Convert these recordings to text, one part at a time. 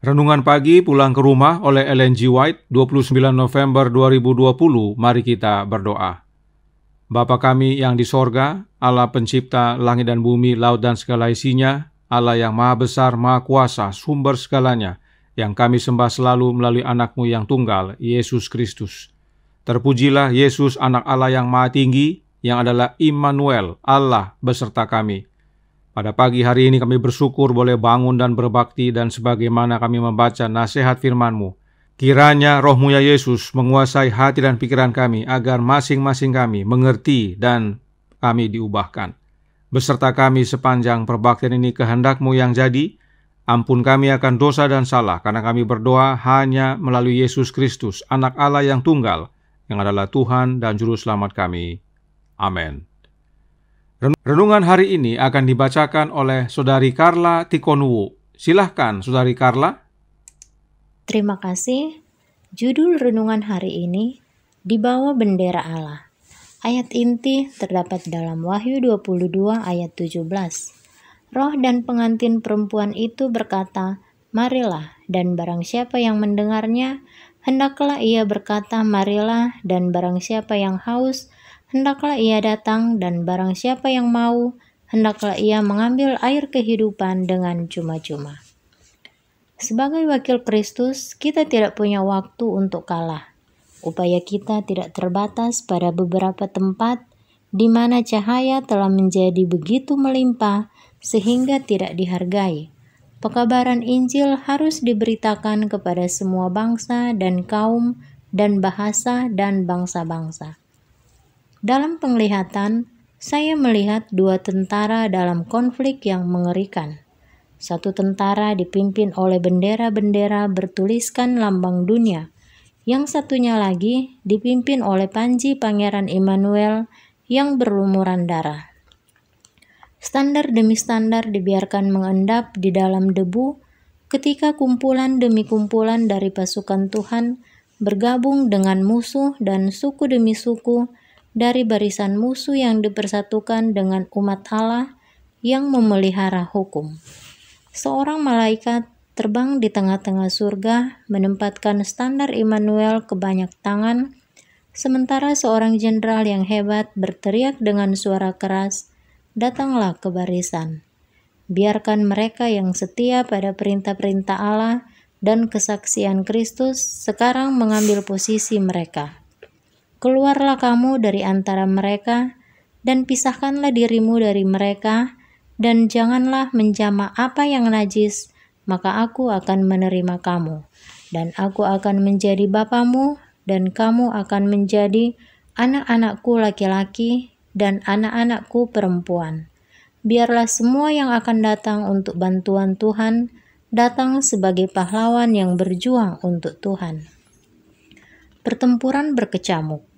Renungan pagi pulang ke rumah oleh Ellen G. White, 29 November 2020. Mari kita berdoa. Bapa kami yang di sorga, Allah pencipta langit dan bumi, laut dan segala isinya, Allah yang maha besar, maha kuasa, sumber segalanya, yang kami sembah selalu melalui anakmu yang tunggal, Yesus Kristus. Terpujilah Yesus anak Allah yang maha tinggi, yang adalah Immanuel, Allah beserta kami. Pada pagi hari ini kami bersyukur boleh bangun dan berbakti dan sebagaimana kami membaca nasihat firman-Mu. Kiranya rohmu ya Yesus menguasai hati dan pikiran kami agar masing-masing kami mengerti dan kami diubahkan. Beserta kami sepanjang perbaktian ini kehendakmu yang jadi, ampun kami akan dosa dan salah karena kami berdoa hanya melalui Yesus Kristus, anak Allah yang tunggal, yang adalah Tuhan dan Juru Selamat kami. Amin. Renungan hari ini akan dibacakan oleh Saudari Carla Tikonwu. Silahkan, Saudari Carla. Terima kasih. Judul renungan hari ini, Di Bawah Bendera Allah. Ayat inti terdapat dalam Wahyu 22 ayat 17. Roh dan pengantin perempuan itu berkata, Marilah, dan barang siapa yang mendengarnya, hendaklah ia berkata, Marilah, dan barang siapa yang haus, hendaklah ia datang dan barang siapa yang mau, hendaklah ia mengambil air kehidupan dengan cuma-cuma. Sebagai wakil Kristus, kita tidak punya waktu untuk kalah. Upaya kita tidak terbatas pada beberapa tempat di mana cahaya telah menjadi begitu melimpah sehingga tidak dihargai. Pekabaran Injil harus diberitakan kepada semua bangsa dan kaum dan bahasa dan bangsa-bangsa. Dalam penglihatan, saya melihat dua tentara dalam konflik yang mengerikan. Satu tentara dipimpin oleh bendera-bendera bertuliskan lambang dunia, yang satunya lagi dipimpin oleh Panji Pangeran Immanuel yang berlumuran darah. Standar demi standar dibiarkan mengendap di dalam debu ketika kumpulan demi kumpulan dari pasukan Tuhan bergabung dengan musuh dan suku demi suku dari barisan musuh yang dipersatukan dengan umat Allah yang memelihara hukum. Seorang malaikat terbang di tengah-tengah surga menempatkan standar Immanuel ke banyak tangan, sementara seorang jenderal yang hebat berteriak dengan suara keras, "Datanglah ke barisan!" Biarkan mereka yang setia pada perintah-perintah Allah dan kesaksian Kristus sekarang mengambil posisi mereka keluarlah kamu dari antara mereka, dan pisahkanlah dirimu dari mereka, dan janganlah menjama apa yang najis, maka aku akan menerima kamu, dan aku akan menjadi bapamu, dan kamu akan menjadi anak-anakku laki-laki dan anak-anakku perempuan. Biarlah semua yang akan datang untuk bantuan Tuhan datang sebagai pahlawan yang berjuang untuk Tuhan. Pertempuran berkecamuk.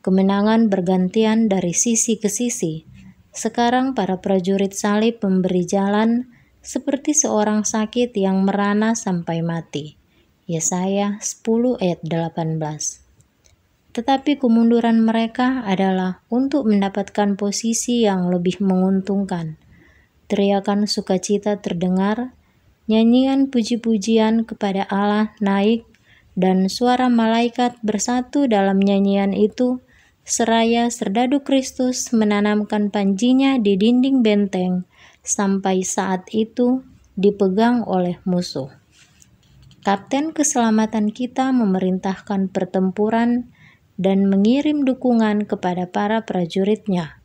Kemenangan bergantian dari sisi ke sisi. Sekarang para prajurit salib memberi jalan seperti seorang sakit yang merana sampai mati. Yesaya 10 ayat 18 Tetapi kemunduran mereka adalah untuk mendapatkan posisi yang lebih menguntungkan. Teriakan sukacita terdengar, nyanyian puji-pujian kepada Allah naik, dan suara malaikat bersatu dalam nyanyian itu seraya serdadu Kristus menanamkan panjinya di dinding benteng sampai saat itu dipegang oleh musuh. Kapten keselamatan kita memerintahkan pertempuran dan mengirim dukungan kepada para prajuritnya.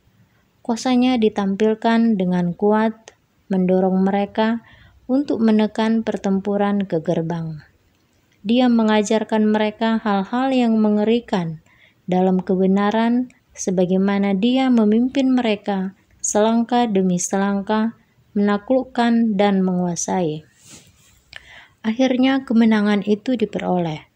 Kuasanya ditampilkan dengan kuat, mendorong mereka untuk menekan pertempuran ke gerbang. Dia mengajarkan mereka hal-hal yang mengerikan, dalam kebenaran sebagaimana dia memimpin mereka selangkah demi selangkah menaklukkan dan menguasai. Akhirnya kemenangan itu diperoleh.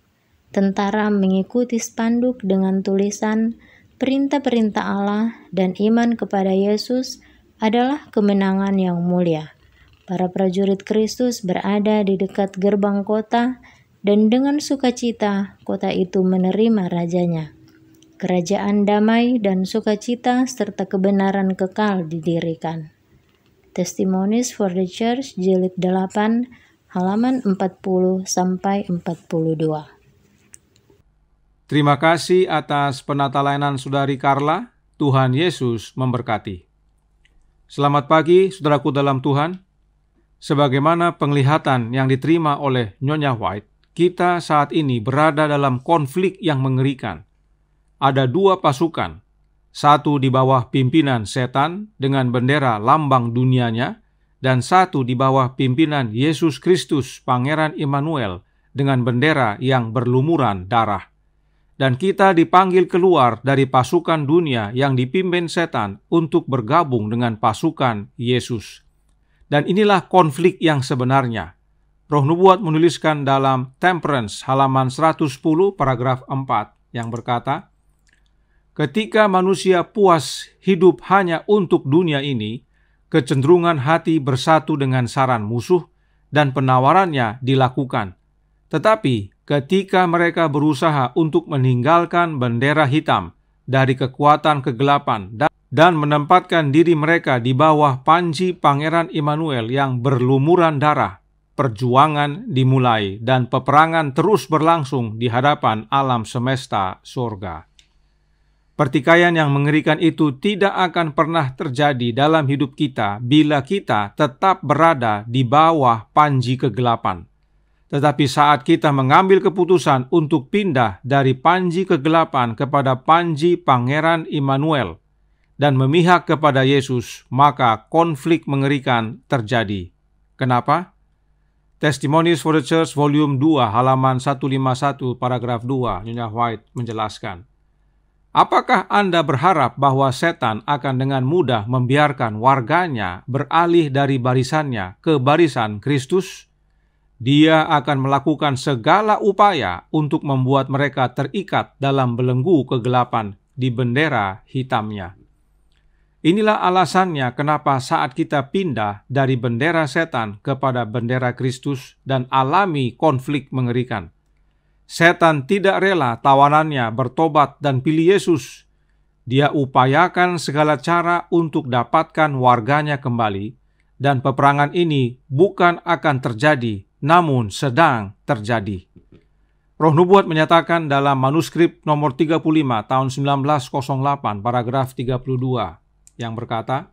Tentara mengikuti spanduk dengan tulisan perintah-perintah Allah dan iman kepada Yesus adalah kemenangan yang mulia. Para prajurit Kristus berada di dekat gerbang kota dan dengan sukacita kota itu menerima rajanya kerajaan damai dan sukacita serta kebenaran kekal didirikan. Testimonies for the Church jilid 8 halaman 40 sampai 42. Terima kasih atas penata layanan Saudari Carla. Tuhan Yesus memberkati. Selamat pagi saudaraku dalam Tuhan. Sebagaimana penglihatan yang diterima oleh Nyonya White, kita saat ini berada dalam konflik yang mengerikan ada dua pasukan, satu di bawah pimpinan setan dengan bendera lambang dunianya, dan satu di bawah pimpinan Yesus Kristus, Pangeran Immanuel, dengan bendera yang berlumuran darah. Dan kita dipanggil keluar dari pasukan dunia yang dipimpin setan untuk bergabung dengan pasukan Yesus. Dan inilah konflik yang sebenarnya. Roh Nubuat menuliskan dalam Temperance halaman 110 paragraf 4 yang berkata, Ketika manusia puas hidup hanya untuk dunia ini, kecenderungan hati bersatu dengan saran musuh dan penawarannya dilakukan. Tetapi ketika mereka berusaha untuk meninggalkan bendera hitam dari kekuatan kegelapan dan menempatkan diri mereka di bawah panji Pangeran Immanuel yang berlumuran darah, perjuangan dimulai dan peperangan terus berlangsung di hadapan alam semesta surga. Pertikaian yang mengerikan itu tidak akan pernah terjadi dalam hidup kita bila kita tetap berada di bawah panji kegelapan. Tetapi saat kita mengambil keputusan untuk pindah dari panji kegelapan kepada panji Pangeran Immanuel dan memihak kepada Yesus, maka konflik mengerikan terjadi. Kenapa? Testimonies for the Church volume 2 halaman 151 paragraf 2 Nyonya White menjelaskan. Apakah Anda berharap bahwa setan akan dengan mudah membiarkan warganya beralih dari barisannya ke barisan Kristus? Dia akan melakukan segala upaya untuk membuat mereka terikat dalam belenggu kegelapan di bendera hitamnya. Inilah alasannya kenapa saat kita pindah dari bendera setan kepada bendera Kristus dan alami konflik mengerikan Setan tidak rela tawanannya bertobat dan pilih Yesus. Dia upayakan segala cara untuk dapatkan warganya kembali, dan peperangan ini bukan akan terjadi, namun sedang terjadi. Roh Nubuat menyatakan dalam manuskrip nomor 35 tahun 1908 paragraf 32 yang berkata,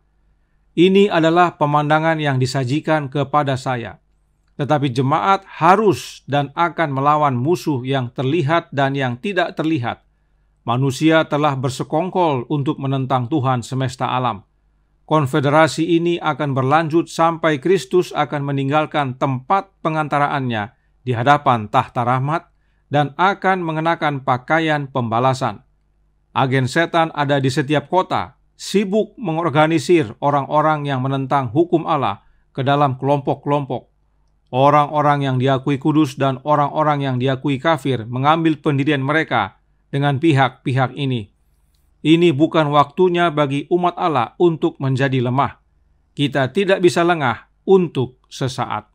Ini adalah pemandangan yang disajikan kepada saya, tetapi jemaat harus dan akan melawan musuh yang terlihat dan yang tidak terlihat. Manusia telah bersekongkol untuk menentang Tuhan semesta alam. Konfederasi ini akan berlanjut sampai Kristus akan meninggalkan tempat pengantaraannya di hadapan tahta rahmat dan akan mengenakan pakaian pembalasan. Agen setan ada di setiap kota, sibuk mengorganisir orang-orang yang menentang hukum Allah ke dalam kelompok-kelompok Orang-orang yang diakui kudus dan orang-orang yang diakui kafir mengambil pendirian mereka dengan pihak-pihak ini. Ini bukan waktunya bagi umat Allah untuk menjadi lemah. Kita tidak bisa lengah untuk sesaat.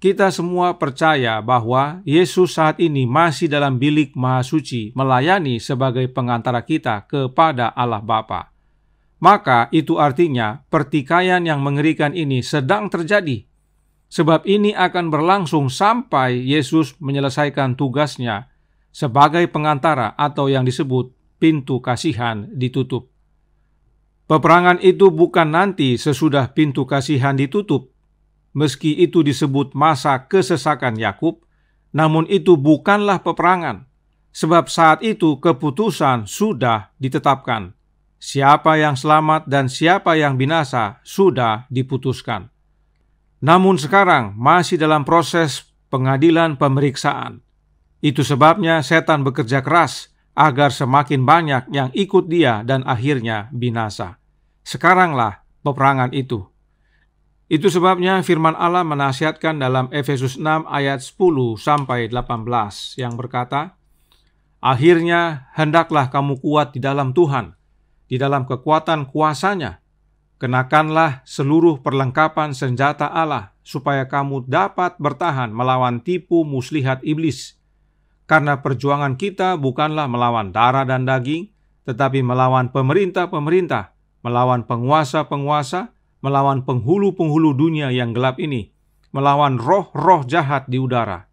Kita semua percaya bahwa Yesus saat ini masih dalam bilik Maha Suci melayani sebagai pengantara kita kepada Allah Bapa. Maka itu artinya pertikaian yang mengerikan ini sedang terjadi sebab ini akan berlangsung sampai Yesus menyelesaikan tugasnya sebagai pengantara atau yang disebut pintu kasihan ditutup. Peperangan itu bukan nanti sesudah pintu kasihan ditutup, meski itu disebut masa kesesakan Yakub, namun itu bukanlah peperangan, sebab saat itu keputusan sudah ditetapkan. Siapa yang selamat dan siapa yang binasa sudah diputuskan namun sekarang masih dalam proses pengadilan pemeriksaan. Itu sebabnya setan bekerja keras agar semakin banyak yang ikut dia dan akhirnya binasa. Sekaranglah peperangan itu. Itu sebabnya firman Allah menasihatkan dalam Efesus 6 ayat 10 sampai 18 yang berkata, Akhirnya hendaklah kamu kuat di dalam Tuhan, di dalam kekuatan kuasanya, Kenakanlah seluruh perlengkapan senjata Allah, supaya kamu dapat bertahan melawan tipu muslihat iblis. Karena perjuangan kita bukanlah melawan darah dan daging, tetapi melawan pemerintah-pemerintah, melawan penguasa-penguasa, melawan penghulu-penghulu dunia yang gelap ini, melawan roh-roh jahat di udara.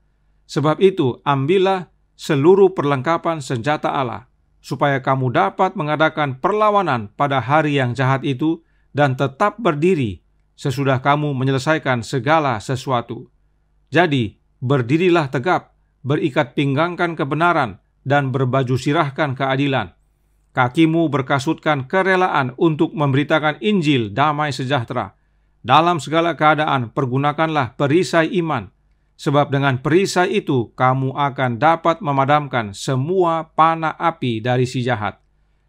Sebab itu, ambillah seluruh perlengkapan senjata Allah, supaya kamu dapat mengadakan perlawanan pada hari yang jahat itu dan tetap berdiri sesudah kamu menyelesaikan segala sesuatu. Jadi, berdirilah tegap, berikat pinggangkan kebenaran, dan berbaju sirahkan keadilan. Kakimu berkasutkan kerelaan untuk memberitakan Injil damai sejahtera. Dalam segala keadaan, pergunakanlah perisai iman, sebab dengan perisai itu kamu akan dapat memadamkan semua panah api dari si jahat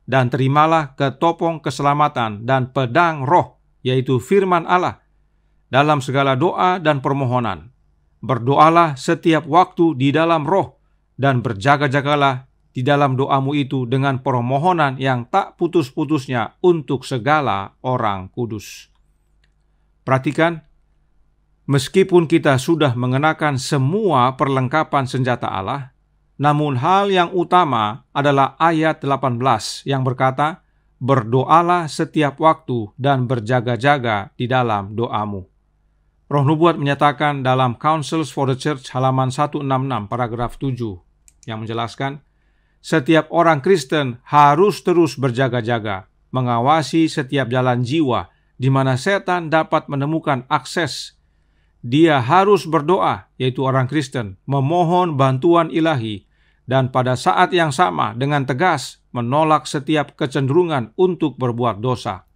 dan terimalah ketopong keselamatan dan pedang roh, yaitu firman Allah, dalam segala doa dan permohonan. Berdoalah setiap waktu di dalam roh, dan berjaga-jagalah di dalam doamu itu dengan permohonan yang tak putus-putusnya untuk segala orang kudus. Perhatikan, meskipun kita sudah mengenakan semua perlengkapan senjata Allah, namun hal yang utama adalah ayat 18 yang berkata, Berdoalah setiap waktu dan berjaga-jaga di dalam doamu. Roh Nubuat menyatakan dalam Councils for the Church halaman 166 paragraf 7 yang menjelaskan, setiap orang Kristen harus terus berjaga-jaga, mengawasi setiap jalan jiwa di mana setan dapat menemukan akses dia harus berdoa, yaitu orang Kristen, memohon bantuan ilahi, dan pada saat yang sama dengan tegas menolak setiap kecenderungan untuk berbuat dosa.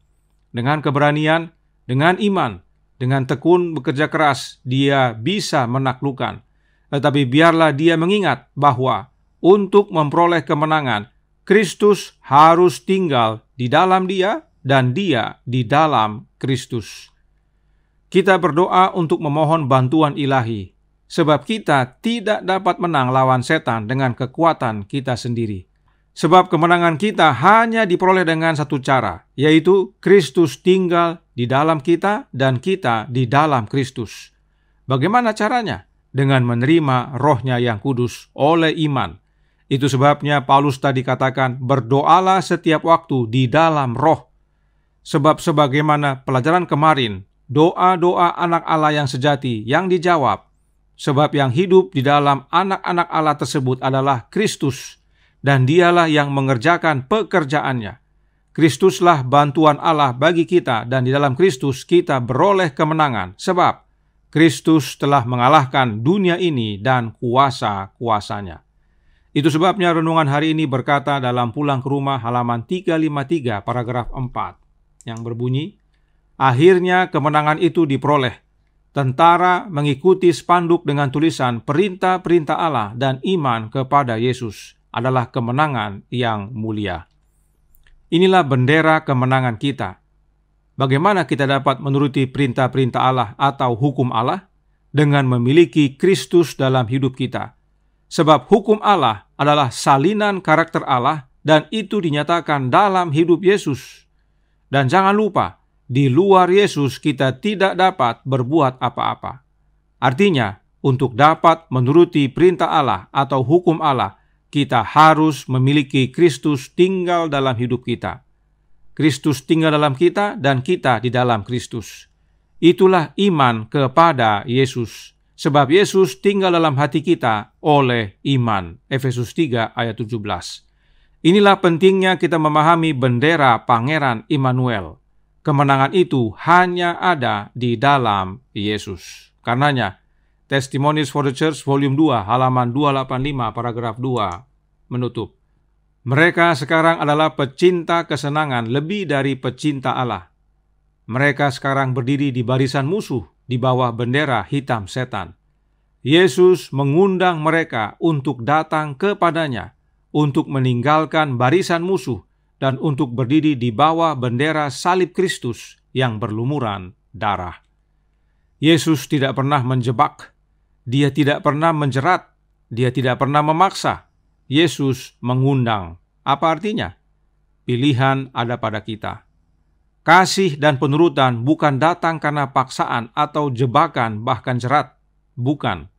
Dengan keberanian, dengan iman, dengan tekun bekerja keras, dia bisa menaklukkan. Tetapi biarlah dia mengingat bahwa untuk memperoleh kemenangan, Kristus harus tinggal di dalam dia dan dia di dalam Kristus. Kita berdoa untuk memohon bantuan ilahi, sebab kita tidak dapat menang lawan setan dengan kekuatan kita sendiri. Sebab kemenangan kita hanya diperoleh dengan satu cara, yaitu Kristus tinggal di dalam kita dan kita di dalam Kristus. Bagaimana caranya? Dengan menerima rohnya yang kudus oleh iman. Itu sebabnya Paulus tadi katakan, berdoalah setiap waktu di dalam roh. Sebab sebagaimana pelajaran kemarin, doa-doa anak Allah yang sejati yang dijawab, sebab yang hidup di dalam anak-anak Allah tersebut adalah Kristus, dan dialah yang mengerjakan pekerjaannya. Kristuslah bantuan Allah bagi kita, dan di dalam Kristus kita beroleh kemenangan, sebab Kristus telah mengalahkan dunia ini dan kuasa-kuasanya. Itu sebabnya renungan hari ini berkata dalam pulang ke rumah halaman 353 paragraf 4 yang berbunyi, Akhirnya kemenangan itu diperoleh. Tentara mengikuti spanduk dengan tulisan perintah-perintah Allah dan iman kepada Yesus adalah kemenangan yang mulia. Inilah bendera kemenangan kita. Bagaimana kita dapat menuruti perintah-perintah Allah atau hukum Allah? Dengan memiliki Kristus dalam hidup kita. Sebab hukum Allah adalah salinan karakter Allah dan itu dinyatakan dalam hidup Yesus. Dan jangan lupa, di luar Yesus kita tidak dapat berbuat apa-apa. Artinya, untuk dapat menuruti perintah Allah atau hukum Allah, kita harus memiliki Kristus tinggal dalam hidup kita. Kristus tinggal dalam kita dan kita di dalam Kristus. Itulah iman kepada Yesus. Sebab Yesus tinggal dalam hati kita oleh iman. Efesus 3 ayat 17. Inilah pentingnya kita memahami bendera Pangeran Immanuel kemenangan itu hanya ada di dalam Yesus. Karenanya, Testimonies for the Church volume 2 halaman 285 paragraf 2 menutup. Mereka sekarang adalah pecinta kesenangan lebih dari pecinta Allah. Mereka sekarang berdiri di barisan musuh di bawah bendera hitam setan. Yesus mengundang mereka untuk datang kepadanya, untuk meninggalkan barisan musuh dan untuk berdiri di bawah bendera salib Kristus yang berlumuran darah. Yesus tidak pernah menjebak, dia tidak pernah menjerat, dia tidak pernah memaksa. Yesus mengundang. Apa artinya? Pilihan ada pada kita. Kasih dan penurutan bukan datang karena paksaan atau jebakan, bahkan jerat. Bukan.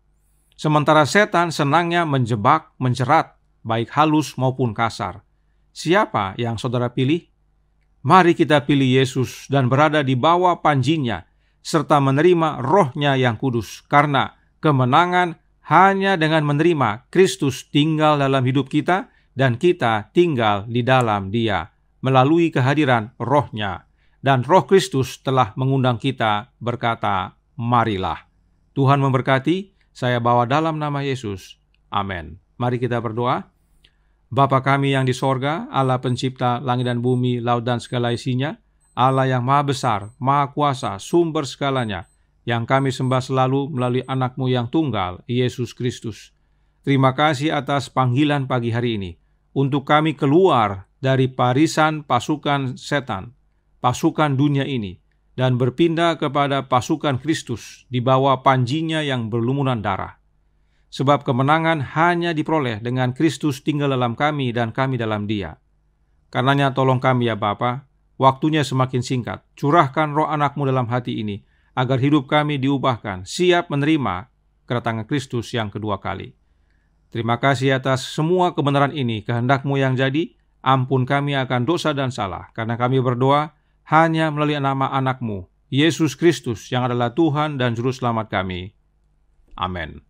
Sementara setan senangnya menjebak, menjerat, baik halus maupun kasar. Siapa yang saudara pilih? Mari kita pilih Yesus dan berada di bawah panjinya, serta menerima rohnya yang kudus, karena kemenangan hanya dengan menerima Kristus tinggal dalam hidup kita, dan kita tinggal di dalam dia melalui kehadiran rohnya. Dan roh Kristus telah mengundang kita berkata, marilah. Tuhan memberkati, saya bawa dalam nama Yesus. Amin. Mari kita berdoa. Bapa kami yang di sorga, Allah pencipta langit dan bumi, laut dan segala isinya, Allah yang maha besar, maha kuasa, sumber segalanya, yang kami sembah selalu melalui anakmu yang tunggal, Yesus Kristus. Terima kasih atas panggilan pagi hari ini, untuk kami keluar dari parisan pasukan setan, pasukan dunia ini, dan berpindah kepada pasukan Kristus di bawah panjinya yang berlumuran darah sebab kemenangan hanya diperoleh dengan Kristus tinggal dalam kami dan kami dalam dia. Karenanya tolong kami ya Bapa, waktunya semakin singkat, curahkan roh anakmu dalam hati ini, agar hidup kami diubahkan, siap menerima kedatangan Kristus yang kedua kali. Terima kasih atas semua kebenaran ini, kehendakmu yang jadi, ampun kami akan dosa dan salah, karena kami berdoa hanya melalui nama anakmu, Yesus Kristus yang adalah Tuhan dan Juru Selamat kami. Amin.